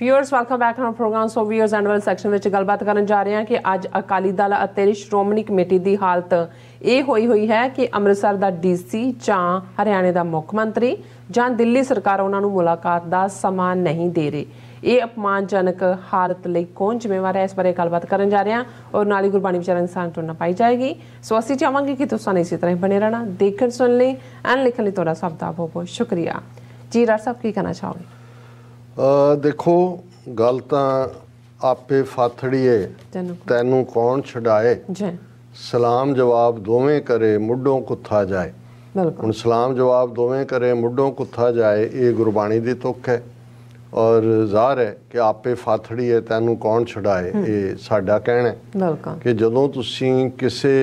ਵਿਅਰਸ welcome back to program so viewers annual section ਵਿੱਚ ਗੱਲਬਾਤ ਕਰਨ ਜਾ ਰਹੇ ਹਾਂ ਕਿ ਅੱਜ ਅਕਾਲੀ ਦਲ ਅਤੇ ਸ਼੍ਰੋਮਣੀ ਕਮੇਟੀ ਦੀ ਹਾਲਤ ਇਹ ਹੋਈ ਹੋਈ ਹੈ ਕਿ ਅੰਮ੍ਰਿਤਸਰ ਦਾ ਡੀਸੀ ਜਾਂ ਹਰਿਆਣੇ ਦਾ ਮੁੱਖ ਮੰਤਰੀ ਜਾਂ ਦਿੱਲੀ ਸਰਕਾਰ ਉਹਨਾਂ ਨੂੰ ਮੁਲਾਕਾਤ ਦਾ ਸਮਾਂ ਨਹੀਂ ਦੇ ਰਹੀ ਇਹ ਅਪਮਾਨਜਨਕ ਹਾਲਤ ਲਈ ਕੌਣ ਜ਼ਿੰਮੇਵਾਰ ਹੈ ਇਸ ਬਾਰੇ ਗੱਲਬਾਤ ਕਰਨ ਜਾ ਰਹੇ ਹਾਂ ਔਰ ਨਾਲ ਹੀ ਗੁਰਬਾਣੀ ਵਿਚਾਰਨ ਇਨਸਾਨ ਨੂੰ ਪਾਈ ਜਾਏਗੀ ਸੋ ਅਸੀਂ ਚਾਹਾਂਗੇ ਕਿ ਤੁਸੀਂ ਇਸੇ ਤਰ੍ਹਾਂ ਹੀ ਬਣੇ ਰਹਿਣਾ ਦੇਖਣ ਸੁਣ ਲਈ ਐਨ ਲਿਖਣ ਲਈ ਤੁਹਾਡਾ ਸਭ ਦਾ ਬਹੁਤ ਬਹੁਤ ਸ਼ੁਕਰੀਆ ਜੀ ਰਾਜ ਸਾਹਿਬ ਕੀ ਕਹਿਣਾ ਚਾਹੋਗੇ ਦੇਖੋ ਗੱਲ ਤਾਂ ਆਪੇ ਫਾਥੜੀਏ ਤੈਨੂੰ ਕੌਣ ਛਡਾਏ ਜੀ ਸਲਾਮ ਜਵਾਬ ਦੋਵੇਂ ਕਰੇ ਮੁੱਢੋਂ ਕੁੱਥਾ ਜਾਏ ਬਿਲਕੁਲ ਹੁਣ ਸਲਾਮ ਜਵਾਬ ਦੋਵੇਂ ਕਰੇ ਮੁੱਢੋਂ ਕੁੱਥਾ ਜਾਏ ਇਹ ਗੁਰਬਾਣੀ ਦੀ ਤੁਕ ਹੈ ਔਰ ਜ਼ਾਹਰ ਹੈ ਕਿ ਆਪੇ ਫਾਥੜੀ ਤੈਨੂੰ ਕੌਣ ਛਡਾਏ ਇਹ ਸਾਡਾ ਕਹਿਣਾ ਹੈ ਬਿਲਕੁਲ ਕਿ ਜਦੋਂ ਤੁਸੀਂ ਕਿਸੇ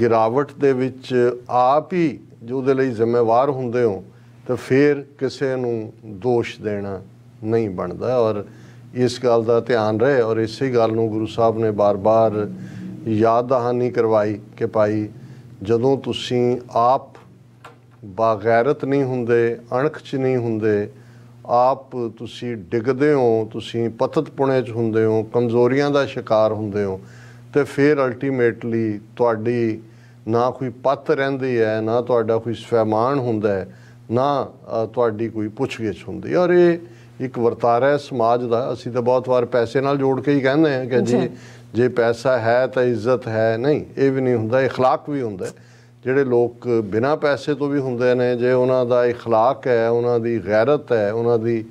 ਗਿਰਾਵਟ ਦੇ ਵਿੱਚ ਆਪ ਹੀ ਜੋ ਉਹਦੇ ਲਈ ਜ਼ਿੰਮੇਵਾਰ ਹੁੰਦੇ ਹੋ ਤਾਂ ਫਿਰ ਕਿਸੇ ਨੂੰ ਦੋਸ਼ ਦੇਣਾ ਨਹੀਂ ਬਣਦਾ ਔਰ ਇਸ ਗੱਲ ਦਾ ਧਿਆਨ ਰਹੇ ਔਰ ਇਸੇ ਗੱਲ ਨੂੰ ਗੁਰੂ ਸਾਹਿਬ ਨੇ ਬਾਰ-ਬਾਰ ਯਾਦ ਦਹਾਨੀ ਕਰਵਾਈ ਕਿ ਭਾਈ ਜਦੋਂ ਤੁਸੀਂ ਆਪ ਬਾਗੈਰਤ ਨਹੀਂ ਹੁੰਦੇ ਅਣਖ 'ਚ ਨਹੀਂ ਹੁੰਦੇ ਆਪ ਤੁਸੀਂ ਡਿੱਗਦੇ ਹੋ ਤੁਸੀਂ ਪਤਤ ਪੁਣੇ 'ਚ ਹੁੰਦੇ ਹੋ ਕਮਜ਼ੋਰੀਆਂ ਦਾ ਸ਼ਿਕਾਰ ਹੁੰਦੇ ਹੋ ਤੇ ਫਿਰ ਅਲਟੀਮੇਟਲੀ ਤੁਹਾਡੀ ਨਾ ਕੋਈ ਪੱਤ ਰਹਿੰਦੀ ਹੈ ਨਾ ਤੁਹਾਡਾ ਕੋਈ ਸਵੈਮਾਨ ਹੁੰਦਾ ਹੈ ਨਾ ਤੁਹਾਡੀ ਕੋਈ ਪੁੱਛਗਿੱਛ ਹੁੰਦੀ ਔਰ ਇਹ ਇੱਕ ਵਰਤਾਰਾ ਹੈ ਸਮਾਜ ਦਾ ਅਸੀਂ ਤਾਂ ਬਹੁਤ ਵਾਰ ਪੈਸੇ ਨਾਲ ਜੋੜ ਕੇ ਹੀ ਕਹਿੰਦੇ ਆ ਕਿ ਜੀ ਜੇ ਪੈਸਾ ਹੈ ਤਾਂ ਇੱਜ਼ਤ ਹੈ ਨਹੀਂ ਇਹ ਵੀ ਨਹੀਂ ਹੁੰਦਾ اخلاق ਵੀ ਹੁੰਦਾ ਜਿਹੜੇ ਲੋਕ ਬਿਨਾ ਪੈਸੇ ਤੋਂ ਵੀ ਹੁੰਦੇ ਨੇ ਜੇ ਉਹਨਾਂ ਦਾ اخلاق ਹੈ ਉਹਨਾਂ ਦੀ ਗੈਰਤ ਹੈ ਉਹਨਾਂ ਦੀ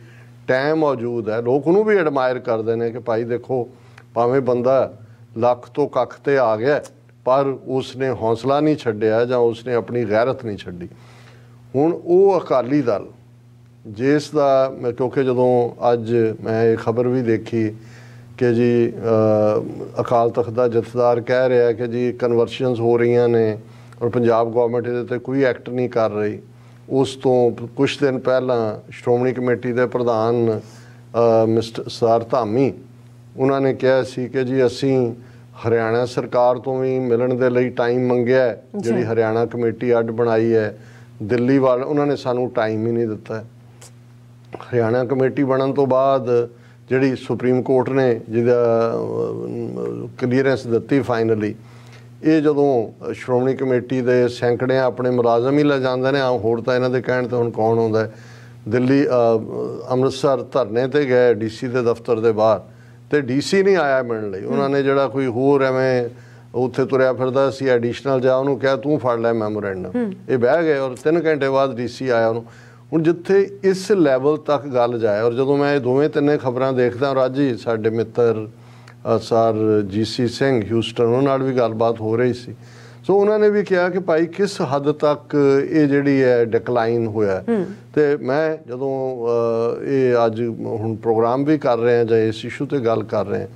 ਟਾਈਮ ਮੌਜੂਦ ਹੈ ਲੋਕ ਉਹਨੂੰ ਵੀ ਐਡਮਾਇਰ ਕਰਦੇ ਨੇ ਕਿ ਭਾਈ ਦੇਖੋ ਭਾਵੇਂ ਬੰਦਾ ਲੱਖ ਤੋਂ ਕੱਖ ਤੇ ਆ ਗਿਆ ਪਰ ਉਸਨੇ ਹੌਸਲਾ ਨਹੀਂ ਛੱਡਿਆ ਜਾਂ ਉਸਨੇ ਆਪਣੀ ਗੈਰਤ ਨਹੀਂ ਛੱਡੀ ਹੁਣ ਉਹ ਅਕਾਲੀ ਦਲ ਜਿਸ ਦਾ ਮੈਂ ਕਿਉਂਕਿ ਜਦੋਂ ਅੱਜ ਮੈਂ ਇਹ ਖਬਰ ਵੀ ਦੇਖੀ ਕਿ ਜੀ ਅਕਾਲ ਤਖਤ ਦਾ ਜਥੇਦਾਰ ਕਹਿ ਰਿਹਾ ਕਿ ਜੀ ਕਨਵਰਸ਼ਨਸ ਹੋ ਰਹੀਆਂ ਨੇ ਔਰ ਪੰਜਾਬ ਗਵਰਨਮੈਂਟ ਇਹਦੇ ਤੇ ਕੋਈ ਐਕਟ ਨਹੀਂ ਕਰ ਰਹੀ ਉਸ ਤੋਂ ਕੁਝ ਦਿਨ ਪਹਿਲਾਂ ਸ਼੍ਰੋਮਣੀ ਕਮੇਟੀ ਦੇ ਪ੍ਰਧਾਨ ਮਿਸਟਰ ਸਾਰ ਧਾਮੀ ਉਹਨਾਂ ਨੇ ਕਿਹਾ ਸੀ ਕਿ ਜੀ ਅਸੀਂ ਹਰਿਆਣਾ ਸਰਕਾਰ ਤੋਂ ਵੀ ਮਿਲਣ ਦੇ ਲਈ ਟਾਈਮ ਮੰਗਿਆ ਜਿਹੜੀ ਹਰਿਆਣਾ ਕਮੇਟੀ ਅੱਡ ਬਣਾਈ ਹੈ ਦਿੱਲੀ ਵਾਲ ਉਹਨਾਂ ਨੇ ਸਾਨੂੰ ਟਾਈਮ ਹੀ ਨਹੀਂ ਦਿੱਤਾ ਹਰਿਆਣਾ ਕਮੇਟੀ ਬਣਨ ਤੋਂ ਬਾਅਦ ਜਿਹੜੀ ਸੁਪਰੀਮ ਕੋਰਟ ਨੇ ਜਿਹਦਾ ਕਲੀਅਰੈਂਸ ਦਿੱਤੀ ਫਾਈਨਲੀ ਇਹ ਜਦੋਂ ਸ਼੍ਰੋਮਣੀ ਕਮੇਟੀ ਦੇ ਸੈਂਕੜੇ ਆਪਣੇ ਮੁਲਾਜ਼ਮ ਹੀ ਲੈ ਜਾਂਦੇ ਨੇ ਹੋਰ ਤਾਂ ਇਹਨਾਂ ਦੇ ਕਹਿਣ ਤੇ ਹੁਣ ਕੌਣ ਆਉਂਦਾ ਦਿੱਲੀ ਅੰਮ੍ਰਿਤਸਰ ਧਰਨੇ ਤੇ ਗਏ ਡੀਸੀ ਦੇ ਦਫ਼ਤਰ ਦੇ ਬਾਹਰ ਤੇ ਡੀਸੀ ਨਹੀਂ ਆਇਆ ਮਿਲਣ ਲਈ ਉਹਨਾਂ ਨੇ ਜਿਹੜਾ ਕੋਈ ਹੋਰ ਐਵੇਂ ਉੱਥੇ ਤੁਰਿਆ ਫਿਰਦਾ ਸੀ ਐਡੀਸ਼ਨਲ ਜਾ ਉਹਨੂੰ ਕਿਹਾ ਤੂੰ ਫੜ ਲੈ ਮੈਮੋਰੈਂਡਮ ਇਹ ਬਹਿ ਗਏ ਔਰ 3 ਘੰਟੇ ਬਾਅਦ ਡੀਸੀ ਆਇਆ ਉਹਨੂੰ ਹੁਣ ਜਿੱਥੇ ਇਸ ਲੈਵਲ ਤੱਕ ਗੱਲ ਜਾਏ ਔਰ ਜਦੋਂ ਮੈਂ ਇਹ ਦੋਵੇਂ ਤਿੰਨੇ ਖਬਰਾਂ ਦੇਖਦਾ ਔਰ ਅੱਜ ਹੀ ਸਾਡੇ ਮਿੱਤਰ ਸਰ ਜੀਸੀ ਸਿੰਘ ਹਿਊਸਟਨ ਉਹਨਾਂ ਨਾਲ ਵੀ ਗੱਲਬਾਤ ਹੋ ਰਹੀ ਸੀ ਸੋ ਉਹਨਾਂ ਨੇ ਵੀ ਕਿਹਾ ਕਿ ਭਾਈ ਕਿਸ ਹੱਦ ਤੱਕ ਇਹ ਜਿਹੜੀ ਹੈ ਡਿਕਲਾਈਨ ਹੋਇਆ ਤੇ ਮੈਂ ਜਦੋਂ ਇਹ ਅੱਜ ਹੁਣ ਪ੍ਰੋਗਰਾਮ ਵੀ ਕਰ ਰਹੇ ਹਾਂ ਜਾਂ ਇਸ ਇਸ਼ੂ ਤੇ ਗੱਲ ਕਰ ਰਹੇ ਹਾਂ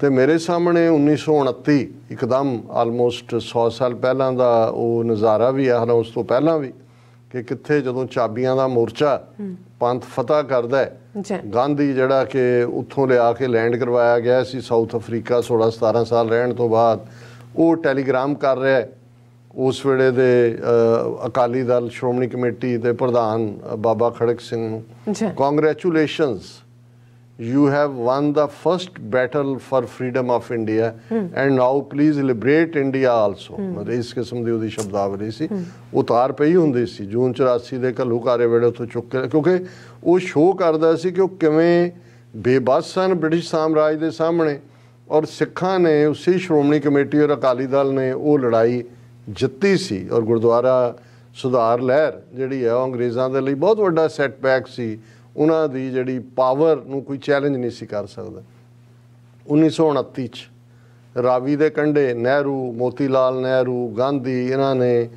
ਤੇ ਮੇਰੇ ਸਾਹਮਣੇ 1929 ਇੱਕਦਮ ਆਲਮੋਸਟ 100 ਸਾਲ ਪਹਿਲਾਂ ਦਾ ਉਹ ਨਜ਼ਾਰਾ ਵੀ ਆ ਹਨਾ ਉਸ ਤੋਂ ਪਹਿਲਾਂ ਵੀ ਕਿ ਕਿੱਥੇ ਜਦੋਂ ਚਾਬੀਆਂ ਦਾ ਮੋਰਚਾ ਪੰਥ ਫਤਹ ਕਰਦਾ ਹੈ ਗਾਂਧੀ ਜਿਹੜਾ ਕਿ ਉੱਥੋਂ ਲਿਆ ਕੇ ਲੈਂਡ ਕਰਵਾਇਆ ਗਿਆ ਸੀ ਸਾਊਥ ਅਫਰੀਕਾ 16 17 ਸਾਲ ਰਹਿਣ ਤੋਂ ਬਾਅਦ ਉਹ ਟੈਲੀਗ੍ਰਾਮ ਕਰ ਰਿਹਾ ਉਸ ਵੇਲੇ ਦੇ ਅਕਾਲੀ ਦਲ ਸ਼੍ਰੋਮਣੀ ਕਮੇਟੀ ਦੇ ਪ੍ਰਧਾਨ ਬਾਬਾ ਖੜਕ ਸਿੰਘ ਨੂੰ congratulations you have won the first battle for freedom of India and now please liberate India also ਮਤਲਬ ਇਸ ਕਿਸਮ ਦੀ ਉਹਦੀ ਸ਼ਬਦਾਵਲੀ ਸੀ ਉਤਾਰ ਪਈ ਹੁੰਦੀ ਸੀ ਜੂਨ 84 ਦੇ ਘੱਲੂ ਘਾਰੇ ਵੇਲੇ ਤੋਂ ਚੁੱਕ ਕੇ ਕਿਉਂਕਿ ਉਹ ਸ਼ੋਅ ਕਰਦਾ ਸੀ ਕਿ ਉਹ ਕਿਵੇਂ ਬੇਬਸ ਸਨ ਬ੍ਰਿਟਿਸ਼ ਸਾਮਰਾਜ ਦੇ ਸਾਹਮਣੇ ਔਰ ਸਿੱਖਾਂ ਨੇ ਉਸੇ ਸ਼੍ਰੋਮਣੀ ਕਮੇਟੀ ਔਰ ਅਕਾਲੀ ਦਲ ਨੇ ਉਹ ਲੜਾਈ ਜਿੱਤੀ ਸੀ ਔਰ ਗੁਰਦੁਆਰਾ ਸੁਧਾਰ ਲਹਿਰ ਜਿਹੜੀ ਹੈ ਅੰਗਰੇਜ਼ਾਂ ਦੇ ਲਈ ਬਹੁਤ ਵੱਡਾ ਸੈਟਬੈਕ ਸੀ ਉਹਨਾਂ ਦੀ ਜਿਹੜੀ ਪਾਵਰ ਨੂੰ ਕੋਈ ਚੈਲੰਜ ਨਹੀਂ ਸੀ ਕਰ ਸਕਦਾ 1929 ਚ ਰਾਵੀ ਦੇ ਕੰਢੇ ਨਹਿਰੂ ਮੋਤੀਲਾਲ ਨਹਿਰੂ ਗਾਂਧੀ ਇਹਨਾਂ ਨੇ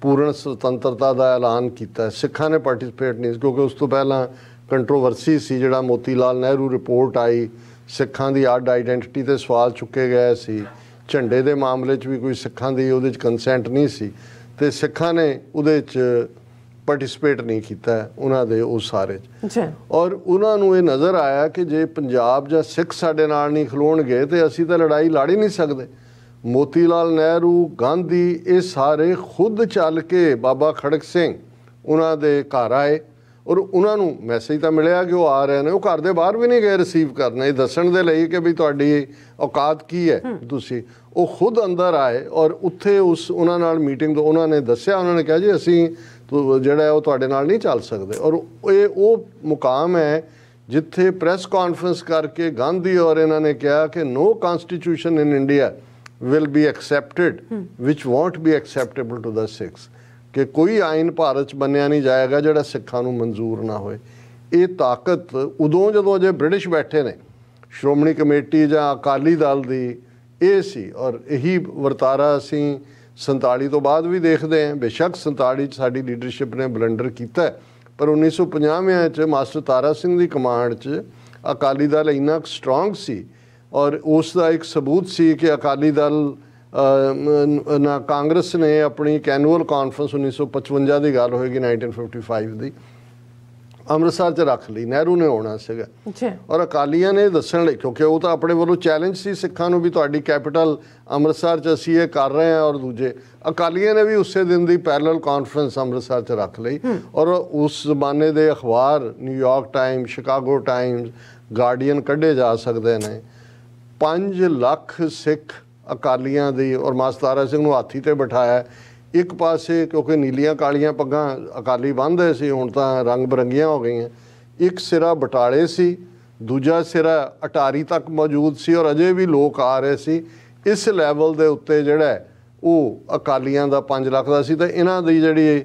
ਪੂਰਨ ਸੁਤੰਤਰਤਾ ਦਾ ਐਲਾਨ ਕੀਤਾ ਸਿੱਖਾਂ ਨੇ ਪਾਰਟਿਸਿਪੇਟ ਨਹੀਂ ਕਿਉਂਕਿ ਉਸ ਤੋਂ ਪਹਿਲਾਂ ਕੰਟਰੋਵਰਸੀ ਸੀ ਜਿਹੜਾ ਮੋਤੀਲਾਲ ਨਹਿਰੂ ਰਿਪੋਰਟ ਆਈ ਸਿੱਖਾਂ ਦੀ ਅੱਡ ਆਇਡੈਂਟੀਟੀ ਤੇ ਸਵਾਲ ਚੁੱਕੇ ਗਏ ਸੀ ਝੰਡੇ ਦੇ ਮਾਮਲੇ 'ਚ ਵੀ ਕੋਈ ਸਿੱਖਾਂ ਦੀ ਉਹਦੇ 'ਚ ਕੰਸੈਂਟ ਨਹੀਂ ਸੀ ਤੇ ਸਿੱਖਾਂ ਨੇ ਉਹਦੇ 'ਚ ਪਾਰਟਿਸਿਪੇਟ ਨਹੀਂ ਕੀਤਾ ਉਹਨਾਂ ਦੇ ਉਹ ਸਾਰੇ ਜੀ ਔਰ ਉਹਨਾਂ ਨੂੰ ਇਹ ਨਜ਼ਰ ਆਇਆ ਕਿ ਜੇ ਪੰਜਾਬ ਜਾਂ ਸਿੱਖ ਸਾਡੇ ਨਾਲ ਨਹੀਂ ਖਲੋਣਗੇ ਤੇ ਅਸੀਂ ਤਾਂ ਲੜਾਈ ਲੜ ਹੀ ਨਹੀਂ ਸਕਦੇ ਮੋਤੀ ਲਾਲ ਨਹਿਰੂ ਗਾਂਧੀ ਇਹ ਸਾਰੇ ਖੁਦ ਚੱਲ ਕੇ ਬਾਬਾ ਖੜਕ ਸਿੰਘ ਉਹਨਾਂ ਦੇ ਘਰ ਆਏ ਔਰ ਉਹਨਾਂ ਨੂੰ ਮੈਸੇਜ ਤਾਂ ਮਿਲਿਆ ਕਿ ਉਹ ਆ ਰਹੇ ਨੇ ਉਹ ਘਰ ਦੇ ਬਾਹਰ ਵੀ ਨਹੀਂ ਗਏ ਰਿਸੀਵ ਕਰਨ ਇਹ ਦੱਸਣ ਦੇ ਲਈ ਕਿ ਵੀ ਤੁਹਾਡੀ ਔਕਾਤ ਕੀ ਹੈ ਤੁਸੀਂ ਉਹ ਖੁਦ ਅੰਦਰ ਆਏ ਔਰ ਉੱਥੇ ਉਸ ਉਹਨਾਂ ਨਾਲ ਮੀਟਿੰਗ ਤੋਂ ਉਹਨਾਂ ਨੇ ਦੱਸਿਆ ਉਹਨਾਂ ਨੇ ਕਿਹਾ ਜੀ ਅਸੀਂ ਜਿਹੜਾ ਉਹ ਤੁਹਾਡੇ ਨਾਲ ਨਹੀਂ ਚੱਲ ਸਕਦੇ ਔਰ ਇਹ ਉਹ ਮੁਕਾਮ ਹੈ ਜਿੱਥੇ ਪ੍ਰੈਸ ਕਾਨਫਰੰਸ ਕਰਕੇ ਗਾਂਧੀ ਔਰ ਇਹਨਾਂ ਨੇ ਕਿਹਾ ਕਿ no constitution in India will be accepted which won't be acceptable to the Sikhs ਕਿ ਕੋਈ ਆਇਨ ਭਾਰਤ ਚ ਬੰਨਿਆ ਨਹੀਂ ਜਾਏਗਾ ਜਿਹੜਾ ਸਿੱਖਾਂ ਨੂੰ ਮਨਜ਼ੂਰ ਨਾ ਹੋਏ ਇਹ ਤਾਕਤ ਉਦੋਂ ਜਦੋਂ ਅਜੇ ਬ੍ਰਿਟਿਸ਼ ਬੈਠੇ ਨੇ ਸ਼੍ਰੋਮਣੀ ਕਮੇਟੀ ਜਾਂ ਅਕਾਲੀ ਦਲ ਦੀ ਇਹ ਸੀ ਔਰ ਇਹੀ ਵਰਤਾਰਾ ਅਸੀਂ 47 ਤੋਂ ਬਾਅਦ ਵੀ ਦੇਖਦੇ ਹਾਂ ਬੇਸ਼ੱਕ 47 ਚ ਸਾਡੀ ਲੀਡਰਸ਼ਿਪ ਨੇ ਬਲੰਡਰ ਕੀਤਾ ਪਰ 1950 ਚ ਮਾਸਟਰ ਤਾਰਾ ਸਿੰਘ ਦੀ ਕਮਾਂਡ ਚ ਅਕਾਲੀ ਦਲ ਇੰਨਾ ਸਟਰੋਂਗ ਸੀ ਔਰ ਉਸ ਦਾ ਇੱਕ ਸਬੂਤ ਸੀ ਕਿ ਅਕਾਲੀ ਦਲ ਨਾ ਕਾਂਗਰਸ ਨੇ ਆਪਣੀ ਕੈਨੂਅਲ ਕਾਨਫਰੰਸ 1955 ਦੀ ਗੱਲ ਹੋਏਗੀ 1955 ਦੀ ਅੰਮ੍ਰਿਤਸਰ 'ਚ ਰੱਖ ਲਈ ਨਹਿਰੂ ਨੇ ਆਉਣਾ ਸੀਗਾ ਅੱਛਾ ਔਰ ਅਕਾਲੀਆਂ ਨੇ ਦੱਸਣ ਲਈ ਕਿਉਂਕਿ ਉਹ ਤਾਂ ਆਪਣੇ ਵੱਲੋਂ ਚੈਲੰਜ ਸੀ ਸਿੱਖਾਂ ਨੂੰ ਵੀ ਤੁਹਾਡੀ ਕੈਪੀਟਲ ਅੰਮ੍ਰਿਤਸਰ 'ਚ ਅਸੀਂ ਇਹ ਕਰ ਰਹੇ ਹਾਂ ਔਰ ਦੂਜੇ ਅਕਾਲੀਆਂ ਨੇ ਵੀ ਉਸੇ ਦਿਨ ਦੀ ਪੈਰਲਲ ਕਾਨਫਰੰਸ ਅੰਮ੍ਰਿਤਸਰ 'ਚ ਰੱਖ ਲਈ ਔਰ ਉਸ ਜ਼ਮਾਨੇ ਦੇ ਅਖਬਾਰ New York Time Chicago Time Guardian ਕੱਢੇ ਜਾ ਸਕਦੇ ਨੇ 5 ਲੱਖ ਸਿੱਖ ਅਕਾਲੀਆਂ ਦੀ ਔਰ ਮਾਸਤਾਰਾ ਸਿੰਘ ਨੂੰ ਹਾਥੀ ਤੇ ਬਿਠਾਇਆ ਇੱਕ ਪਾਸੇ ਕਿਉਂਕਿ ਨੀਲੀਆਂ ਕਾਲੀਆਂ ਪੱਗਾਂ ਅਕਾਲੀ ਬੰਦੇ ਸੀ ਹੁਣ ਤਾਂ ਰੰਗ ਬਰੰਗੀਆਂ ਹੋ ਗਈਆਂ ਇੱਕ ਸਿਰਾ ਬਟਾਲੇ ਸੀ ਦੂਜਾ ਸਿਰਾ ਅਟਾਰੀ ਤੱਕ ਮੌਜੂਦ ਸੀ ਔਰ ਅਜੇ ਵੀ ਲੋਕ ਆ ਰਹੇ ਸੀ ਇਸ ਲੈਵਲ ਦੇ ਉੱਤੇ ਜਿਹੜਾ ਉਹ ਅਕਾਲੀਆਂ ਦਾ 5 ਲੱਖ ਦਾ ਸੀ ਤਾਂ ਇਹਨਾਂ ਦੀ ਜਿਹੜੀ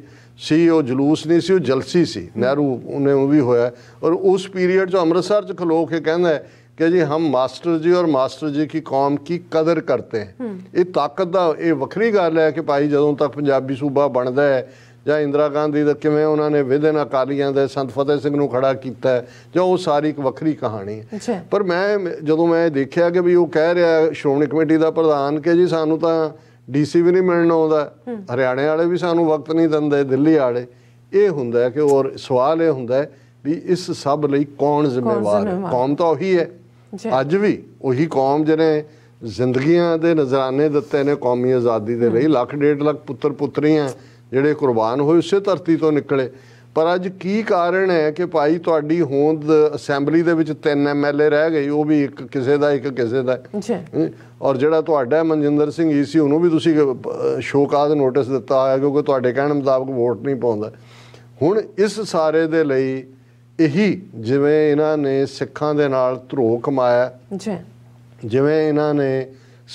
ਸੀ ਉਹ ਜਲੂਸ ਨਹੀਂ ਸੀ ਉਹ ਜਲਸੀ ਸੀ ਨਹਿਰੂ ਉਹਨੇ ਉਹ ਵੀ ਹੋਇਆ ਔਰ ਉਸ ਪੀਰੀਅਡ 'ਚ ਅੰਮ੍ਰਿਤਸਰ 'ਚ ਖਲੋ ਕੇ ਕਹਿੰਦਾ ਕਿ ਜੀ ਹਮ ਮਾਸਟਰ ਜੀ ਔਰ ਮਾਸਟਰ ਜੀ ਕੀ ਕੌਮ ਕੀ ਕਦਰ ਕਰਤੇ ਹੈ ਇਹ ਤਾਕਤ ਦਾ ਇਹ ਵੱਖਰੀ ਗੱਲ ਹੈ ਕਿ ਭਾਈ ਜਦੋਂ ਤੱਕ ਪੰਜਾਬੀ ਸੂਬਾ ਬਣਦਾ ਹੈ ਜਾਂ ਇੰਦਰਾ ਗਾਂਧੀ ਦਾ ਕਿਵੇਂ ਉਹਨਾਂ ਨੇ ਵਿਧਨ ਅਕਾਲੀਆਂ ਦੇ ਸੰਤ ਫਤਿਹ ਸਿੰਘ ਨੂੰ ਖੜਾ ਕੀਤਾ ਜਾਂ ਉਹ ਸਾਰੀ ਇੱਕ ਵੱਖਰੀ ਕਹਾਣੀ ਹੈ ਪਰ ਮੈਂ ਜਦੋਂ ਮੈਂ ਦੇਖਿਆ ਕਿ ਵੀ ਉਹ ਕਹਿ ਰਿਹਾ ਸ਼੍ਰੋਮਣੀ ਕਮੇਟੀ ਦਾ ਪ੍ਰਧਾਨ ਕਿ ਜੀ ਸਾਨੂੰ ਤਾਂ ਡੀਸੀ ਵੀ ਨਹੀਂ ਮਿਲਣ ਆਉਂਦਾ ਹਰਿਆਣੇ ਵਾਲੇ ਵੀ ਸਾਨੂੰ ਵਕਤ ਨਹੀਂ ਦਿੰਦੇ ਦਿੱਲੀ ਵਾਲੇ ਇਹ ਹੁੰਦਾ ਕਿ ਔਰ ਸਵਾਲ ਇਹ ਹੁੰਦਾ ਵੀ ਇਸ ਸਭ ਲਈ ਕੌਣ ਜ਼ਿੰਮੇਵਾਰ ਹੈ ਕੌਮ ਤਾਂ ਉਹੀ ਹੈ ਅੱਜ ਵੀ ਉਹੀ ਕੌਮ ਜਿਹਨੇ ਜ਼ਿੰਦਗੀਆਂ ਦੇ ਨਜ਼ਰਾਨੇ ਦਿੱਤੇ ਨੇ ਕੌਮੀ ਆਜ਼ਾਦੀ ਦੇ ਲਈ ਲੱਖ ਡੇਢ ਲੱਖ ਪੁੱਤਰ ਪੁੱਤਰੀਆਂ ਜਿਹੜੇ ਕੁਰਬਾਨ ਹੋਏ ਉਸੇ ਧਰਤੀ ਤੋਂ ਨਿਕਲੇ ਪਰ ਅੱਜ ਕੀ ਕਾਰਨ ਹੈ ਕਿ ਭਾਈ ਤੁਹਾਡੀ ਹੋਂਦ ਅਸੈਂਬਲੀ ਦੇ ਵਿੱਚ ਤਿੰਨ ਐਮਐਲਏ ਰਹਿ ਗਏ ਉਹ ਵੀ ਇੱਕ ਕਿਸੇ ਦਾ ਇੱਕ ਕਿਸੇ ਦਾ ਔਰ ਜਿਹੜਾ ਤੁਹਾਡਾ ਮਨਜਿੰਦਰ ਸਿੰਘ ਈਸੀ ਉਹਨੂੰ ਵੀ ਤੁਸੀਂ ਸ਼ੋਕਾਜ਼ ਨੋਟਿਸ ਦਿੱਤਾ ਹੋਇਆ ਕਿਉਂਕਿ ਤੁਹਾਡੇ ਕਹਿਣ ਮੁਤਾਬਕ ਵੋਟ ਨਹੀਂ ਪਾਉਂਦਾ ਹੁਣ ਇਸ ਸਾਰੇ ਦੇ ਲਈ ਇਹੀ ਜਿਵੇਂ ਇਹਨਾਂ ਨੇ ਸਿੱਖਾਂ ਦੇ ਨਾਲ ਧਰੋ ਕਮਾਇਆ ਜੀ ਜਿਵੇਂ ਇਹਨਾਂ ਨੇ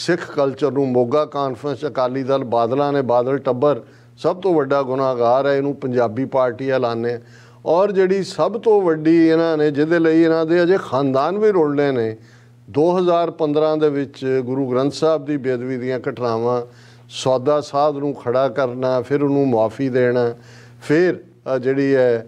ਸਿੱਖ ਕਲਚਰ ਨੂੰ ਮੋਗਾ ਕਾਨਫਰੰਸ ਅਕਾਲੀ ਦਲ ਬਾਦਲਾਂ ਨੇ ਬਾਦਲ ਟੱਬਰ ਸਭ ਤੋਂ ਵੱਡਾ ਗੁਨਾਹਗਾਰ ਹੈ ਇਹਨੂੰ ਪੰਜਾਬੀ ਪਾਰਟੀ ਐਲਾਨੇ ਔਰ ਜਿਹੜੀ ਸਭ ਤੋਂ ਵੱਡੀ ਇਹਨਾਂ ਨੇ ਜਿਹਦੇ ਲਈ ਇਹਨਾਂ ਦੇ ਅਜੇ ਖਾਨਦਾਨ ਵੀ ਰੋਲਣੇ ਨੇ 2015 ਦੇ ਵਿੱਚ ਗੁਰੂ ਗ੍ਰੰਥ ਸਾਹਿਬ ਦੀ ਬੇਦਵੀ ਦੀਆਂ ਘਟਨਾਵਾਂ ਸੌਦਾ ਸਾਧ ਨੂੰ ਖੜਾ ਕਰਨਾ ਫਿਰ ਉਹਨੂੰ ਮਾਫੀ ਦੇਣਾ ਫਿਰ ਜਿਹੜੀ ਹੈ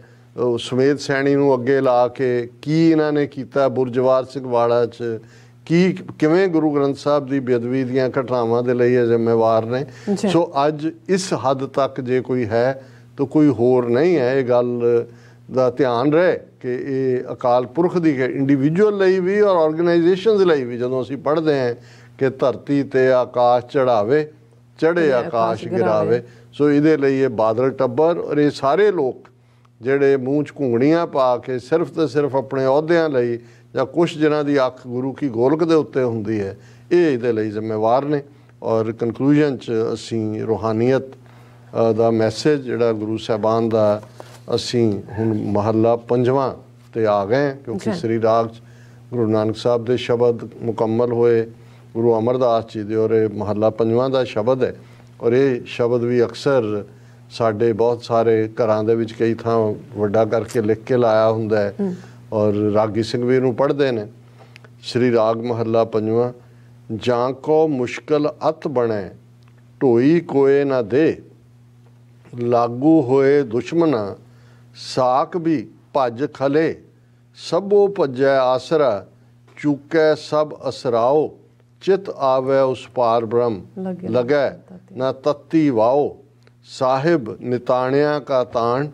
ਸੁਮੇਦ ਸੈਣੀ ਨੂੰ ਅੱਗੇ ਲਾ ਕੇ ਕੀ ਇਹਨਾਂ ਨੇ ਕੀਤਾ ਬੁਰਜਵਾਰ ਸਿੰਘ ਵਾਲਾ 'ਚ ਕੀ ਕਿਵੇਂ ਗੁਰੂ ਗ੍ਰੰਥ ਸਾਹਿਬ ਦੀ ਬੇਦਵੀ ਦੀਆਂ ਘਟਨਾਵਾਂ ਦੇ ਲਈ ਜ਼ਿੰਮੇਵਾਰ ਨੇ ਸੋ ਅੱਜ ਇਸ ਹੱਦ ਤੱਕ ਜੇ ਕੋਈ ਹੈ ਤਾਂ ਕੋਈ ਹੋਰ ਨਹੀਂ ਹੈ ਇਹ ਗੱਲ ਦਾ ਧਿਆਨ ਰਹੇ ਕਿ ਇਹ ਅਕਾਲ ਪੁਰਖ ਦੀ ਇੰਡੀਵਿਜੂਅਲ ਲਈ ਵੀ ਔਰ ਆਰਗੇਨਾਈਜੇਸ਼ਨਸ ਲਈ ਵੀ ਜਦੋਂ ਅਸੀਂ ਪੜ੍ਹਦੇ ਹਾਂ ਕਿ ਧਰਤੀ ਤੇ ਆਕਾਸ਼ ਚੜਾਵੇ ਚੜੇ ਆਕਾਸ਼ ਗਿਰਾਵੇ ਸੋ ਇਹਦੇ ਲਈ ਇਹ ਬਾਦਲ ਟੱਬਰ ਔਰ ਇਹ ਸਾਰੇ ਲੋਕ ਜਿਹੜੇ ਮੂੰਹ 'ਚ ਘੁੰਗਣੀਆਂ ਪਾ ਕੇ ਸਿਰਫ ਤੇ ਸਿਰਫ ਆਪਣੇ ਅਹੁਦਿਆਂ ਲਈ ਜਾਂ ਕੁਝ ਜਨਾਂ ਦੀ ਅੱਖ ਗੁਰੂ ਕੀ ਗੋਲਕ ਦੇ ਉੱਤੇ ਹੁੰਦੀ ਹੈ ਇਹ ਇਹਦੇ ਲਈ ਜ਼ਿੰਮੇਵਾਰ ਨੇ ਔਰ ਕਨਕਲੂਜਨ 'ਚ ਅਸੀਂ ਰੋਹਾਨੀਅਤ ਦਾ ਮੈਸੇਜ ਜਿਹੜਾ ਗੁਰੂ ਸਾਹਿਬਾਨ ਦਾ ਅਸੀਂ ਹੁਣ ਮਹੱਲਾ ਪੰਜਵਾਂ ਤੇ ਆ ਗਏ ਕਿਉਂਕਿ ਸ੍ਰੀ ਰਾਗ ਗੁਰੂ ਨਾਨਕ ਸਾਹਿਬ ਦੇ ਸ਼ਬਦ ਮੁਕੰਮਲ ਹੋਏ ਗੁਰੂ ਅਮਰਦਾਸ ਜੀ ਦੇ ਔਰ ਇਹ ਮਹੱਲਾ ਪੰਜਵਾਂ ਦਾ ਸ਼ਬਦ ਹੈ ਔਰ ਇਹ ਸ਼ਬਦ ਵੀ ਅਕਸਰ ਸਾਡੇ ਬਹੁਤ ਸਾਰੇ ਘਰਾਂ ਦੇ ਵਿੱਚ ਕਈ ਥਾਂ ਵੱਡਾ ਕਰਕੇ ਲਿਖ ਕੇ ਲਾਇਆ ਹੁੰਦਾ ਹੈ ਔਰ ਰਾਗੀ ਸਿੰਘ ਵੀ ਨੂੰ ਪੜ੍ਹਦੇ ਨੇ ਸ੍ਰੀ ਰਾਗ ਮਹੱਲਾ ਪੰਜਵਾਂ ਜਾਂ ਕੋ ਮੁਸ਼ਕਲ ਅਤ ਬਣੈ ਢੋਈ ਕੋਏ ਨਾ ਦੇ ਲਾਗੂ ਹੋਏ ਦੁਸ਼ਮਨ ਸਾਖ ਵੀ ਭੱਜ ਖਲੇ ਸਭੋ ਭੱਜੈ ਆਸਰਾ ਚੂਕੈ ਸਭ ਅਸਰਾਓ ਚਿਤ ਆਵੇ ਉਸ ਪਾਰ ਬ੍ਰਹਮ ਲਗੈ ਨਾ ਤਤੀ ਵਾਓ ਸਾਹਿਬ ਨਿਤਾਣਿਆ ਕਾ ਤਾਣ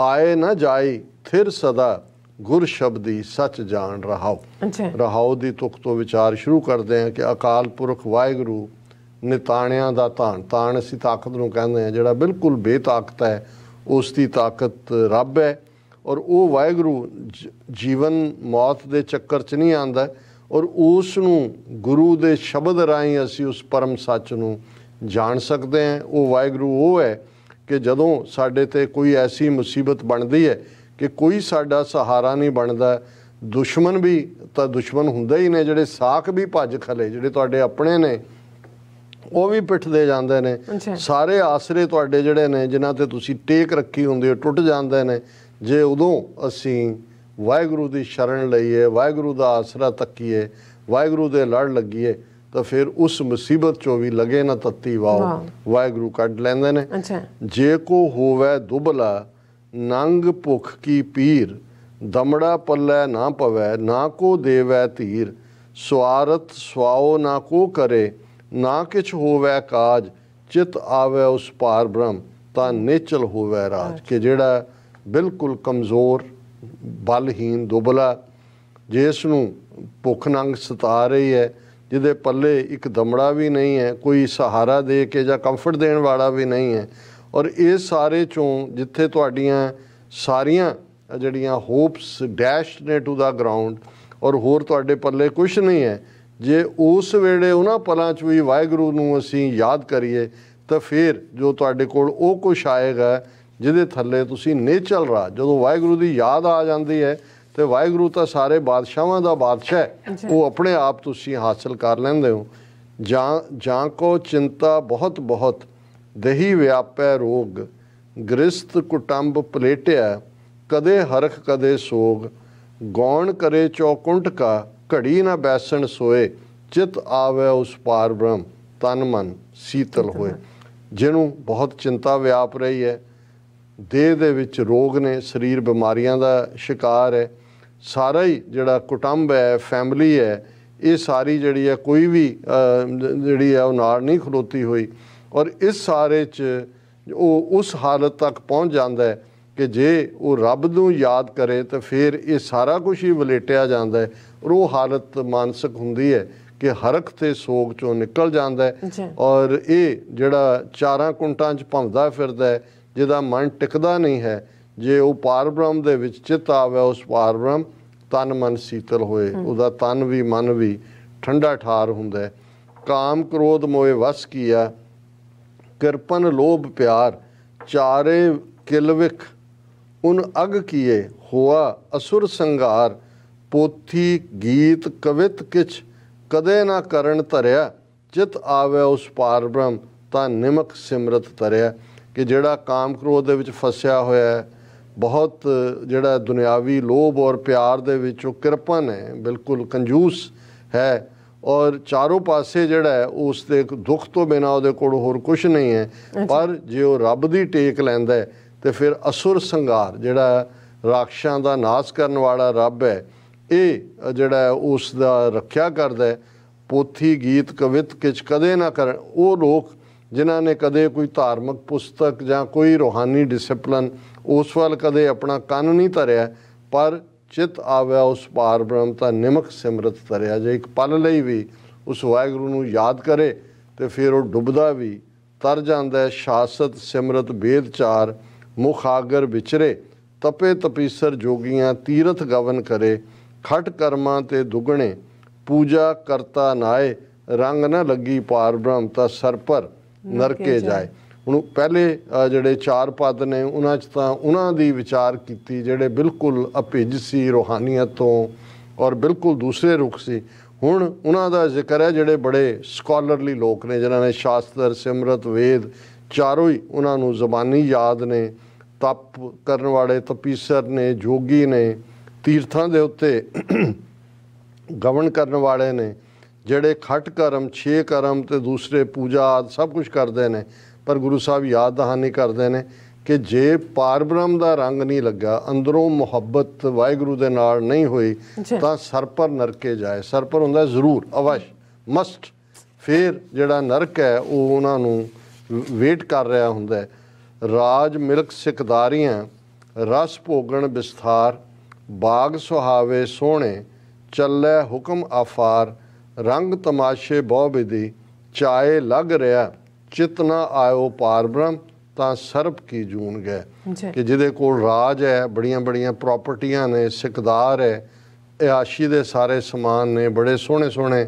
ਆਏ ਨਾ ਜਾਈ ਫਿਰ ਸਦਾ ਗੁਰ ਸ਼ਬਦੀ ਸੱਚ ਜਾਣ ਰਹਾਉ ਰਹਾਉ ਦੀ ਤੁਕ ਤੋਂ ਵਿਚਾਰ ਸ਼ੁਰੂ ਕਰਦੇ ਆ ਕਿ ਅਕਾਲ ਪੁਰਖ ਵਾਹਿਗੁਰੂ ਨਿਤਾਣਿਆਂ ਦਾ ਤਾਣ ਤਾਣ ਅਸੀਂ ਤਾਕਤ ਨੂੰ ਕਹਿੰਦੇ ਆ ਜਿਹੜਾ ਬਿਲਕੁਲ ਬੇਤਾਕਤ ਹੈ ਉਸ ਦੀ ਤਾਕਤ ਰੱਬ ਹੈ ਔਰ ਉਹ ਵਾਹਿਗੁਰੂ ਜੀਵਨ ਮੌਤ ਦੇ ਚੱਕਰ 'ਚ ਨਹੀਂ ਆਂਦਾ ਔਰ ਉਸ ਨੂੰ ਗੁਰੂ ਦੇ ਸ਼ਬਦ ਰਾਹੀਂ ਅਸੀਂ ਉਸ ਪਰਮ ਸੱਚ ਨੂੰ ਜਾਣ ਸਕਦੇ ਹਾਂ ਉਹ ਵਾਹਿਗੁਰੂ ਉਹ ਹੈ ਕਿ ਜਦੋਂ ਸਾਡੇ ਤੇ ਕੋਈ ਐਸੀ ਮੁਸੀਬਤ ਬਣਦੀ ਹੈ ਕਿ ਕੋਈ ਸਾਡਾ ਸਹਾਰਾ ਨਹੀਂ ਬਣਦਾ ਦੁਸ਼ਮਣ ਵੀ ਤਾਂ ਦੁਸ਼ਮਣ ਹੁੰਦਾ ਹੀ ਨੇ ਜਿਹੜੇ ਸਾਖ ਵੀ ਭੱਜ ਖਲੇ ਜਿਹੜੇ ਤੁਹਾਡੇ ਆਪਣੇ ਨੇ ਉਹ ਵੀ ਪਿੱਠ ਦੇ ਜਾਂਦੇ ਨੇ ਸਾਰੇ ਆਸਰੇ ਤੁਹਾਡੇ ਜਿਹੜੇ ਨੇ ਜਿਨ੍ਹਾਂ ਤੇ ਤੁਸੀਂ ਟੇਕ ਰੱਖੀ ਹੁੰਦੀ ਹੈ ਟੁੱਟ ਜਾਂਦੇ ਨੇ ਜੇ ਉਦੋਂ ਅਸੀਂ ਵਾਹਿਗੁਰੂ ਦੀ ਸ਼ਰਨ ਲਈਏ ਵਾਹਿਗੁਰੂ ਦਾ ਆਸਰਾ ਤੱਕੀਏ ਵਾਹਿਗੁਰੂ ਦੇ ਲੜ ਲੱਗੀਏ ਤਾਂ ਫਿਰ ਉਸ ਮੁਸੀਬਤ ਚੋਂ ਵੀ ਲਗੇ ਨਾ ਤੱਤੀ ਵਾਓ ਵਾਹਿਗੁਰੂ ਕੱਢ ਲੈਂਦੇ ਨੇ ਜੇ ਕੋ ਹੋਵੇ ਦੁਬਲਾ ਨੰਗ ਭੁੱਖ ਕੀ ਪੀਰ ਦਮੜਾ ਪੱਲੇ ਨਾ ਪਵੇ ਨਾ ਕੋ ਦੇਵੇ ਧੀਰ ਸਵਾਰਤ ਸਵਾਓ ਨਾ ਕੋ ਕਰੇ ਨਾ ਕਿਛ ਹੋਵੇ ਕਾਜ ਚਿਤ ਆਵੇ ਉਸ ਪਾਰ ਬ੍ਰਹਮ ਤਾਂ ਨੇਚਲ ਹੋਵੇ ਰਾਜ ਕਿ ਜਿਹੜਾ ਬਿਲਕੁਲ ਕਮਜ਼ੋਰ ਬਲਹੀਨ ਦੁਬਲਾ ਜਿਸ ਨੂੰ ਭੁੱਖ ਨੰਗ ਸਤਾ ਰਹੀ ਹੈ ਜਿਹਦੇ ਪੱਲੇ ਇੱਕ ਦਮੜਾ ਵੀ ਨਹੀਂ ਹੈ ਕੋਈ ਸਹਾਰਾ ਦੇ ਕੇ ਜਾਂ ਕੰਫਰਟ ਦੇਣ ਵਾਲਾ ਵੀ ਨਹੀਂ ਹੈ ਔਰ ਇਹ ਸਾਰੇ ਚੋਂ ਜਿੱਥੇ ਤੁਹਾਡੀਆਂ ਸਾਰੀਆਂ ਜਿਹੜੀਆਂ ਹੋਪਸ ਡੈਸ਼ ਨੇ ਟੂ ਦਾ ਗਰਾਊਂਡ ਔਰ ਹੋਰ ਤੁਹਾਡੇ ਪੱਲੇ ਕੁਝ ਨਹੀਂ ਹੈ ਜੇ ਉਸ ਵੇਲੇ ਉਹਨਾਂ ਪਲਾਂ 'ਚ ਵੀ ਵਾਹਿਗੁਰੂ ਨੂੰ ਅਸੀਂ ਯਾਦ ਕਰੀਏ ਤਾਂ ਫਿਰ ਜੋ ਤੁਹਾਡੇ ਕੋਲ ਉਹ ਕੁਝ ਆਏਗਾ ਜਿਹਦੇ ਥੱਲੇ ਤੁਸੀਂ ਚੱਲ ਰਾ ਜਦੋਂ ਵਾਹਿਗੁਰੂ ਦੀ ਯਾਦ ਆ ਜਾਂਦੀ ਹੈ ਤੇ ਵਾਹਿਗੁਰੂ ਤਾਂ ਸਾਰੇ ਬਾਦਸ਼ਾਹਾਂ ਦਾ ਬਾਦਸ਼ਾਹ ਹੈ ਉਹ ਆਪਣੇ ਆਪ ਤੁਸੀਂ ਹਾਸਲ ਕਰ ਲੈਂਦੇ ਹੋ ਜਾਂ ਜਾਂ ਕੋ ਚਿੰਤਾ ਬਹੁਤ ਬਹੁਤ ਦਹੀ ਵਿਆਪੈ ਰੋਗ ਗ੍ਰਸਤ ਕੁਟੰਬ ਪਲੇਟਿਆ ਕਦੇ ਹਰਖ ਕਦੇ ਸੋਗ ਗੌਣ ਕਰੇ ਚੌਕੁੰਟ ਕਾ ਘੜੀ ਨਾ ਬੈਸਣ ਸੋਏ ਚਿਤ ਆਵੇ ਉਸ ਪਾਰ ਬ੍ਰਹਮ ਤਨ ਮਨ ਸੀਤਲ ਹੋਏ ਜਿਹਨੂੰ ਬਹੁਤ ਚਿੰਤਾ ਵਿਆਪ ਰਹੀ ਹੈ ਦੇਹ ਦੇ ਵਿੱਚ ਰੋਗ ਨੇ ਸਰੀਰ ਬਿਮਾਰੀਆਂ ਦਾ ਸ਼ਿਕਾਰ ਹੈ ਸਾਰਾ ਹੀ ਜਿਹੜਾ ਕੁਟੰਬ ਹੈ ਫੈਮਿਲੀ ਹੈ ਇਹ ਸਾਰੀ ਜਿਹੜੀ ਹੈ ਕੋਈ ਵੀ ਜਿਹੜੀ ਹੈ ਉਹ ਨਾਲ ਨਹੀਂ ਖਲੋਤੀ ਹੋਈ ਔਰ ਇਸ ਸਾਰੇ 'ਚ ਉਹ ਉਸ ਹਾਲਤ ਤੱਕ ਪਹੁੰਚ ਜਾਂਦਾ ਹੈ ਕਿ ਜੇ ਉਹ ਰੱਬ ਨੂੰ ਯਾਦ ਕਰੇ ਤਾਂ ਫਿਰ ਇਹ ਸਾਰਾ ਕੁਝ ਹੀ ਵਲੇਟਿਆ ਜਾਂਦਾ ਹੈ ਔਰ ਉਹ ਹਾਲਤ ਮਾਨਸਿਕ ਹੁੰਦੀ ਹੈ ਕਿ ਹਰਖ ਤੇ ਸੋਗ ਚੋਂ ਨਿਕਲ ਜਾਂਦਾ ਹੈ ਔਰ ਇਹ ਜਿਹੜਾ ਚਾਰਾਂ ਕੁੰਟਾਂ 'ਚ ਭੰਦਾ ਫਿਰਦਾ ਹੈ ਜਿਹਦਾ ਮਨ ਟਿਕਦਾ ਨਹੀਂ ਹੈ ਜੇ ਉਹ ਪਾਰ ਬ੍ਰਹਮ ਦੇ ਵਿੱਚ ਚਿਤ ਆਵੇ ਉਸ ਪਾਰ ਬ੍ਰਹਮ ਤਨ ਮਨ ਸੀਤਲ ਹੋਏ ਉਹਦਾ ਤਨ ਵੀ ਮਨ ਵੀ ਠੰਡਾ ਠਾਰ ਹੁੰਦਾ ਹੈ ਕਾਮ ਕ੍ਰੋਧ ਮੋਹ ਵਸ ਕੀਆ ਕਿਰਪਨ ਲੋਭ ਪਿਆਰ ਚਾਰੇ ਕਿਲਵਿਕ ਉਨ ਅਗ ਕੀਏ ਹੋਆ ਅਸੁਰ ਸੰਗਾਰ ਪੋਥੀ ਗੀਤ ਕਵਿਤ ਕਿਛ ਕਦੇ ਨਾ ਕਰਨ ਧਰਿਆ ਚਿਤ ਆਵੇ ਉਸ ਪਾਰ ਬ੍ਰਹਮ ਤਾਂ ਨਿਮਕ ਸਿਮਰਤ ਧਰਿਆ ਕਿ ਜਿਹੜਾ ਕਾਮ ਕ੍ਰੋਧ ਦੇ ਵਿੱਚ ਫਸਿਆ ਹੋਇਆ ਹੈ ਬਹੁਤ ਜਿਹੜਾ ਦੁਨਿਆਵੀ ਲੋਭ ਔਰ ਪਿਆਰ ਦੇ ਵਿੱਚ ਉਹ ਕਿਰਪਨ ਹੈ ਬਿਲਕੁਲ ਕੰਜੂਸ ਹੈ ਔਰ ਚਾਰੋਂ ਪਾਸੇ ਜਿਹੜਾ ਉਸ ਦੇ ਦੁੱਖ ਤੋਂ ਬਿਨਾ ਉਹਦੇ ਕੋਲ ਹੋਰ ਕੁਝ ਨਹੀਂ ਹੈ ਪਰ ਜੇ ਉਹ ਰੱਬ ਦੀ ਟੇਕ ਲੈਂਦਾ ਤੇ ਫਿਰ ਅਸੁਰ ਸੰਗਾਰ ਜਿਹੜਾ ਰਾਖਸ਼ਾਂ ਦਾ ਨਾਸ ਕਰਨ ਵਾਲਾ ਰੱਬ ਹੈ ਇਹ ਜਿਹੜਾ ਉਸ ਦਾ ਰੱਖਿਆ ਕਰਦਾ ਪੋਥੀ ਗੀਤ ਕਵਿਤ ਕਿਛ ਕਦੇ ਨਾ ਕਰਨ ਉਹ ਲੋਕ ਜਿਨ੍ਹਾਂ ਨੇ ਕਦੇ ਕੋਈ ਧਾਰਮਿਕ ਪੁਸਤਕ ਜਾਂ ਕੋਈ ਰੋਹਾਨੀ ਡਿਸਪਲਨ ਉਸ ਵੱਲ ਕਦੇ ਆਪਣਾ ਕੰਨ ਨਹੀਂ ਧਰਿਆ ਪਰ ਚਿਤ ਆਵੇ ਉਸ ਪਾਰ ਬ੍ਰਹਮ ਤਾਂ ਨਿਮਕ ਸਿਮਰਤ ਧਰਿਆ ਜੇ ਇੱਕ ਪਲ ਲਈ ਵੀ ਉਸ ਵਾਹਿਗੁਰੂ ਨੂੰ ਯਾਦ ਕਰੇ ਤੇ ਫਿਰ ਉਹ ਡੁੱਬਦਾ ਵੀ ਤਰ ਜਾਂਦਾ ਹੈ ਸ਼ਾਸਤ ਸਿਮਰਤ ਬੇਦ ਚਾਰ ਮੁਖ ਆਗਰ ਵਿਚਰੇ ਤਪੇ ਤਪੀਸਰ ਜੋਗੀਆਂ ਤੀਰਥ ਗਵਨ ਕਰੇ ਖਟ ਕਰਮਾਂ ਤੇ ਦੁਗਣੇ ਪੂਜਾ ਕਰਤਾ ਨਾਏ ਰੰਗ ਨਾ ਲੱਗੀ ਪਾਰ ਬ੍ਰਹਮ ਤਾਂ ਸਰ ਪਰ ਨਰਕੇ ਜਾਏ ਹੁਣ ਪਹਿਲੇ ਜਿਹੜੇ ਚਾਰ ਪਦ ਨੇ ਉਹਨਾਂ 'ਚ ਤਾਂ ਉਹਨਾਂ ਦੀ ਵਿਚਾਰ ਕੀਤੀ ਜਿਹੜੇ ਬਿਲਕੁਲ ਅਪਿਜ ਸੀ ਰੋਹਾਨੀਅਤ ਤੋਂ ਔਰ ਬਿਲਕੁਲ ਦੂਸਰੇ ਰੁਖ ਸੀ ਹੁਣ ਉਹਨਾਂ ਦਾ ਜ਼ਿਕਰ ਹੈ ਜਿਹੜੇ ਬੜੇ ਸਕਾਲਰਲੀ ਲੋਕ ਨੇ ਜਿਨ੍ਹਾਂ ਨੇ ਸ਼ਾਸਤਰ ਸਿਮਰਤ ਵੇਦ ਚਾਰੋ ਹੀ ਉਹਨਾਂ ਨੂੰ ਜ਼ਬਾਨੀ ਯਾਦ ਨੇ ਤਪ ਕਰਨ ਵਾਲੇ ਤਪੀਸਰ ਨੇ ਜੋਗੀ ਨੇ ਤੀਰਥਾਂ ਦੇ ਉੱਤੇ ਗਵਨ ਕਰਨ ਵਾਲੇ ਨੇ ਜਿਹੜੇ ਖਟ ਕਰਮ ਛੇ ਕਰਮ ਤੇ ਦੂਸਰੇ ਪੂਜਾ ਆਦ ਸਭ ਕੁਝ ਕਰਦੇ ਨੇ ਪਰ ਗੁਰੂ ਸਾਹਿਬ ਯਾਦ ਦਹਾਨੀ ਕਰਦੇ ਨੇ ਕਿ ਜੇ ਪਾਰਬ੍ਰਹਮ ਦਾ ਰੰਗ ਨਹੀਂ ਲੱਗਾ ਅੰਦਰੋਂ ਮੁਹੱਬਤ ਵਾਹਿਗੁਰੂ ਦੇ ਨਾਲ ਨਹੀਂ ਹੋਈ ਤਾਂ ਸਰਪਰ ਨਰਕੇ ਜਾਏ ਸਰਪਰ ਹੁੰਦਾ ਜ਼ਰੂਰ ਅਵਸ਼ ਮਸਟ ਫਿਰ ਜਿਹੜਾ ਨਰਕ ਹੈ ਉਹ ਉਹਨਾਂ ਨੂੰ ਵੇਟ ਕਰ ਰਿਹਾ ਹੁੰਦਾ ਰਾਜ ਮਿਲਕ ਸਿਕਦਾਰੀਆਂ ਰਸ ਭੋਗਣ ਵਿਸਥਾਰ ਬਾਗ ਸੁਹਾਵੇ ਸੋਹਣੇ ਚੱਲੇ ਹੁਕਮ ਆਫਾਰ ਰੰਗ ਤਮਾਸ਼ੇ ਬਹੁ ਵਿਧੀ ਚਾਏ ਲੱਗ ਰਿਹਾ ਚਿਤ ਨਾ ਆਇਓ ਪਾਰ ਬ੍ਰਹਮ ਤਾਂ ਸਰਬ ਕੀ ਜੂਨ ਗਏ ਕਿ ਜਿਹਦੇ ਕੋਲ ਰਾਜ ਹੈ ਬੜੀਆਂ ਬੜੀਆਂ ਪ੍ਰਾਪਰਟੀਆਂ ਨੇ ਸਿਕਦਾਰ ਹੈ ਇਹ ਆਸ਼ੀ ਦੇ ਸਾਰੇ ਸਮਾਨ ਨੇ ਬੜੇ ਸੋਹਣੇ ਸੋਹਣੇ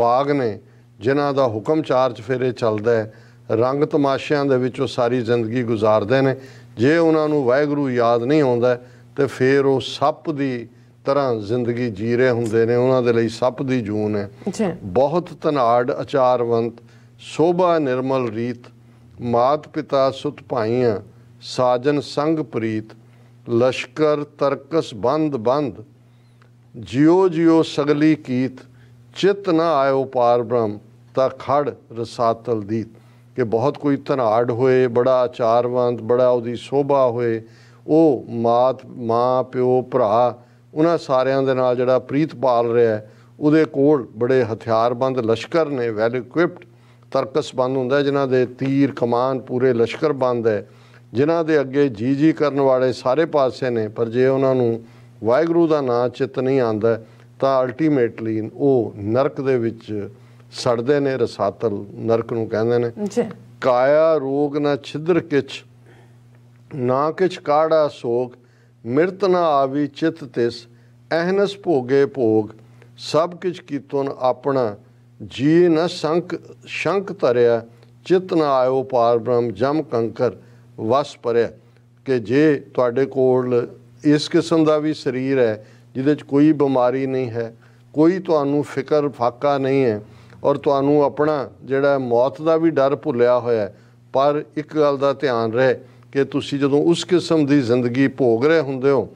ਬਾਗ ਨੇ ਜਿਨ੍ਹਾਂ ਦਾ ਹੁਕਮ ਚਾਰਜ ਫੇਰੇ ਚੱਲਦਾ ਹੈ ਰੰਗ ਤਮਾਸ਼ਿਆਂ ਦੇ ਵਿੱਚ ਉਹ ਸਾਰੀ ਜ਼ਿੰਦਗੀ ਗੁਜ਼ਾਰਦੇ ਨੇ ਜੇ ਉਹਨਾਂ ਨੂੰ ਵਾਹਿਗੁਰੂ ਯਾਦ ਨਹੀਂ ਆਉਂਦਾ ਤੇ ਫੇਰ ਉਹ ਸੱਪ ਦੀ ਤਰ੍ਹਾਂ ਜ਼ਿੰਦਗੀ ਜੀ ਰਹੇ ਹੁੰਦੇ ਨੇ ਉਹਨਾਂ ਦੇ ਲਈ ਸੱਪ ਦੀ ਜੂਨ ਹੈ ਬਹੁਤ ਤਨਾੜ ਅਚਾਰਵੰਤ ਸੋਭਾ ਨਿਰਮਲ ਰੀਤ ਮਾਤ ਪਿਤਾ ਸੁਤ ਭਾਈਆਂ ਸਾਜਨ ਸੰਗ ਪ੍ਰੀਤ ਲਸ਼ਕਰ ਤਰਕਸ ਬੰਦ ਬੰਦ ਜਿਉ ਜਿਉ ਸਗਲੀ ਕੀਤ ਚਿਤ ਨਾ ਆਇਓ ਪਾਰ ਬ੍ਰਹਮ ਤਾ ਖੜ ਰਸਾਤਲ ਦੀ ਕਿ ਬਹੁਤ ਕੋਈ ਧਨਾੜ ਹੋਏ ਬੜਾ ਆਚਾਰਵੰਤ ਬੜਾ ਉਹਦੀ ਸੋਭਾ ਹੋਏ ਉਹ ਮਾਤ ਮਾਂ ਪਿਓ ਭਰਾ ਉਹਨਾਂ ਸਾਰਿਆਂ ਦੇ ਨਾਲ ਜਿਹੜਾ ਪ੍ਰੀਤ ਪਾਲ ਰਿਹਾ ਉਹਦੇ ਕੋਲ ਬੜੇ ਹਥਿਆਰਬੰਦ ਲਸ਼ਕਰ ਨੇ ਵੈਲ ਇਕਵਿਪਡ ਤਰਕਸ ਬੰਦ ਹੁੰਦਾ ਜਿਨ੍ਹਾਂ ਦੇ ਤੀਰ ਕਮਾਨ ਪੂਰੇ ਲਸ਼ਕਰ ਬੰਦ ਹੈ ਜਿਨ੍ਹਾਂ ਦੇ ਅੱਗੇ ਜੀ ਜੀ ਕਰਨ ਵਾਲੇ ਸਾਰੇ ਪਾਸੇ ਨੇ ਪਰ ਜੇ ਉਹਨਾਂ ਨੂੰ ਵਾਹਿਗੁਰੂ ਦਾ ਨਾਮ ਚਿੱਤ ਨਹੀਂ ਆਂਦਾ ਤਾਂ ਅਲਟੀਮੇਟਲੀ ਉਹ ਨਰਕ ਦੇ ਵਿੱਚ ਸੜਦੇ ਨੇ ਰਸਾਤਲ ਨਰਕ ਨੂੰ ਕਹਿੰਦੇ ਨੇ ਕਾਇਆ ਰੋਗ ਨਾ ਛਿਦਰ ਕਿਛ ਨਾ ਕਿਛ ਕਾੜਾ ਸੋਗ ਮਿਰਤ ਨਾ ਆਵੀ ਚਿਤ ਤਿਸ ਅਹਨਸ ਭੋਗੇ ਭੋਗ ਸਭ ਕਿਛ ਕੀਤੋਂ ਆਪਣਾ ਜੀ ਨ ਸ਼ੰਕ ਸ਼ੰਕ ਧਰਿਆ ਚਿਤ ਨ ਆਇਓ ਪਾਰ ਬ੍ਰਹਮ ਜਮ ਕੰਕਰ ਵਸ ਪਰਿਆ ਕਿ ਜੇ ਤੁਹਾਡੇ ਕੋਲ ਇਸ ਕਿਸਮ ਦਾ ਵੀ ਸਰੀਰ ਹੈ ਜਿਹਦੇ 'ਚ ਕੋਈ ਬਿਮਾਰੀ ਨਹੀਂ ਹੈ ਕੋਈ ਤੁਹਾਨੂੰ ਫਿਕਰ ਫਾਕਾ ਨਹੀਂ ਹੈ ਔਰ ਤੁਹਾਨੂੰ ਆਪਣਾ ਜਿਹੜਾ ਮੌਤ ਦਾ ਵੀ ਡਰ ਭੁੱਲਿਆ ਹੋਇਆ ਪਰ ਇੱਕ ਗੱਲ ਦਾ ਧਿਆਨ ਰਹੇ ਕਿ ਤੁਸੀਂ ਜਦੋਂ ਉਸ ਕਿਸਮ ਦੀ ਜ਼ਿੰਦਗੀ ਭੋਗ ਰਹੇ ਹੁੰਦੇ ਹੋ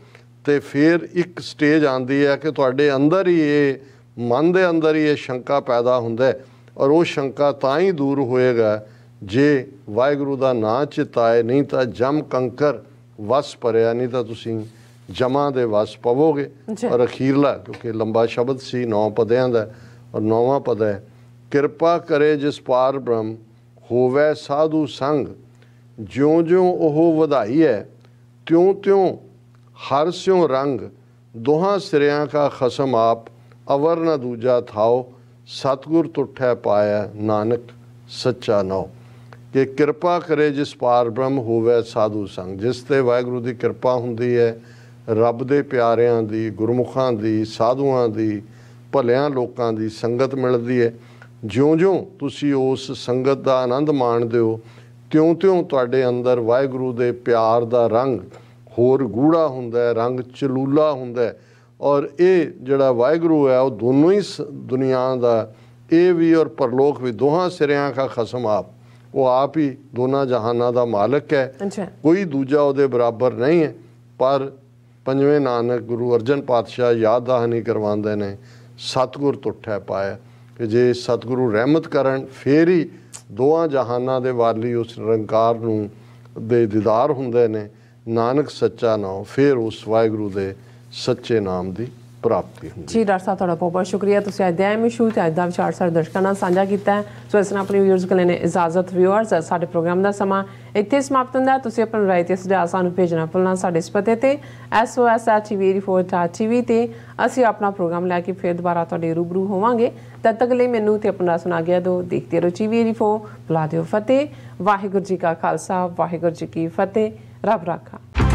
ਤੇ ਫਿਰ ਇੱਕ ਸਟੇਜ ਆਉਂਦੀ ਹੈ ਕਿ ਤੁਹਾਡੇ ਅੰਦਰ ਹੀ ਇਹ ਮਨ ਦੇ ਅੰਦਰ ਹੀ ਇਹ ਸ਼ੰਕਾ ਪੈਦਾ ਹੁੰਦਾ ਔਰ ਉਹ ਸ਼ੰਕਾ ਤਾਂ ਹੀ ਦੂਰ ਹੋਏਗਾ ਜੇ ਵਾਹਿਗੁਰੂ ਦਾ ਨਾਂ ਚਿਤਾਏ ਨਹੀਂ ਤਾਂ ਜਮ ਕੰਕਰ ਵਸ ਪਰਿਆ ਨਹੀਂ ਤਾਂ ਤੁਸੀਂ ਜਮਾ ਦੇ ਵਸ ਪਵੋਗੇ ਔਰ ਅਖੀਰਲਾ ਕਿਉਂਕਿ ਲੰਬਾ ਸ਼ਬਦ ਸੀ ਨੌ ਪਦਿਆਂ ਦਾ ਔਰ ਨੌਵਾਂ ਪਦ ਹੈ ਕਿਰਪਾ ਕਰੇ ਜਿਸ ਪਾਰ ਬ੍ਰਹਮ ਹੋਵੇ ਸਾਧੂ ਸੰਗ ਜਿਉਂ-ਜਿਉਂ ਉਹ ਵਧਾਈ ਹੈ ਤਿਉਂ-ਤਿਉਂ ਹਰ ਸਿਉ ਰੰਗ ਦੋਹਾਂ ਸਿਰਿਆਂ ਦਾ ਖਸਮ ਆਪ ਅਵਰ ਨਾ ਦੂਜਾ ਥਾਓ ਸਤਗੁਰ ਤੁਠੈ ਪਾਇਆ ਨਾਨਕ ਸੱਚਾ ਨਾਉ ਕਿ ਕਿਰਪਾ ਕਰੇ ਜਿਸ ਪਾਰ ਬ੍ਰਹਮ ਹੋਵੇ ਸਾਧੂ ਸੰਗ ਜਿਸ ਤੇ ਵਾਹਿਗੁਰੂ ਦੀ ਕਿਰਪਾ ਹੁੰਦੀ ਹੈ ਰੱਬ ਦੇ ਪਿਆਰਿਆਂ ਦੀ ਗੁਰਮੁਖਾਂ ਦੀ ਸਾਧੂਆਂ ਦੀ ਭਲਿਆਂ ਲੋਕਾਂ ਦੀ ਸੰਗਤ ਮਿਲਦੀ ਹੈ ਜਿਉਂ-ਜਿਉਂ ਤੁਸੀਂ ਉਸ ਸੰਗਤ ਦਾ ਆਨੰਦ ਮਾਣਦੇ ਹੋ ਤਿਉਂ-ਤਿਉਂ ਤੁਹਾਡੇ ਅੰਦਰ ਵਾਹਿਗੁਰੂ ਦੇ ਪਿਆਰ ਦਾ ਰੰਗ ਹੋਰ ਗੂੜਾ ਹੁੰਦਾ ਹੈ ਰੰਗ ਚਲੂਲਾ ਹੁੰਦਾ ਹੈ ਔਰ ਇਹ ਜਿਹੜਾ ਵਾਹਿਗੁਰੂ ਹੈ ਉਹ ਦੋਨੋਂ ਹੀ ਦੁਨੀਆ ਦਾ ਇਹ ਵੀ ਔਰ ਪਰਲੋਕ ਵੀ ਦੋਹਾਂ ਸਿਰਿਆਂ ਦਾ ਖਸਮ ਆਪ ਉਹ ਆਪ ਹੀ ਦੋਨਾਂ ਜਹਾਨਾਂ ਦਾ ਮਾਲਕ ਹੈ ਕੋਈ ਦੂਜਾ ਉਹਦੇ ਬਰਾਬਰ ਨਹੀਂ ਹੈ ਪਰ ਪੰਜਵੇਂ ਨਾਨਕ ਗੁਰੂ ਅਰਜਨ ਪਾਤਸ਼ਾਹ ਯਾਦ ਦਾਹਨੀ ਕਰਵਾਉਂਦੇ ਨੇ ਸਤਗੁਰ ਤੁਠਾ ਪਾਇਆ ਕਿ ਜੇ ਸਤਗੁਰੂ ਰਹਿਮਤ ਕਰਨ ਫੇਰ ਹੀ ਦੋਹਾਂ ਜਹਾਨਾਂ ਦੇ ਵਾਲੀ ਉਸ ਰੰਕਾਰ ਨੂੰ ਦੇ ਦੀਦਾਰ ਹੁੰਦੇ ਨੇ ਨਾਨਕ ਸੱਚਾ ਨਾਮ ਫੇਰ ਉਸ ਵਾਹਿਗੁਰੂ ਦੇ ਸੱਚੇ ਨਾਮ ਦੀ ਪ੍ਰਾਪਤੀ ਹੁੰਦੀ ਹੈ ਜੀ ਡਾਕਟਰ ਸਾਹਿਬ ਤੁਹਾਡਾ ਬਹੁਤ ਬਹੁਤ ਸ਼ੁਕਰੀਆ ਤੁਸੀਂ ਅੱਜ ਦਾ ਇਸ਼ੂ ਤੇ ਅੱਜ ਦਾ ਵਿਚਾਰ ਸਾਡੇ ਦਰਸ਼ਕਾਂ ਨਾਲ ਸਾਂਝਾ ਕੀਤਾ ਹੈ ਸੋ ਇਸ ਨਾਲ ਆਪਣੇ ਵੀਅਰਸ ਕੋਲ ਨੇ ਇਜਾਜ਼ਤ ਵੀਅਰਸ ਸਾਡੇ ਪ੍ਰੋਗਰਾਮ ਦਾ ਸਮਾਂ ਇੱਥੇ ਸਮਾਪਤ ਹੁੰਦਾ ਤੁਸੀਂ ਆਪਣਾ ਤੇ ਸੁਝਾਅ ਸਾਨੂੰ ਭੇਜਣਾ ਭੁੱਲਣਾ ਸਾਡੇ ਇਸ ਪਤੇ ਤੇ sos@tv4.tv ਤੇ ਅਸੀਂ ਆਪਣਾ ਪ੍ਰੋਗਰਾਮ ਲੈ ਕੇ ਫੇਰ ਦੁਬਾਰਾ ਤੁਹਾਡੇ ਰੂਬਰੂ ਹੋਵਾਂਗੇ ਤਦ ਤੱਕ ਲਈ ਮੈਨੂੰ ਤੇ ਆਪਣਾ ਸੁਣਾ ਗਿਆ ਦੋ ਦੇਖਦੇ ਰਹੋ tv4 ਬੁਲਾ ਦਿਓ ਫਤਿਹ ਵਾਹਿਗੁਰੂ ਜੀ ਕਾ ਖਾਲਸਾ ਵਾਹਿਗੁਰੂ ਜੀ ਕੀ ਫਤਿਹ ਰੱਬ ਰਾਖਾ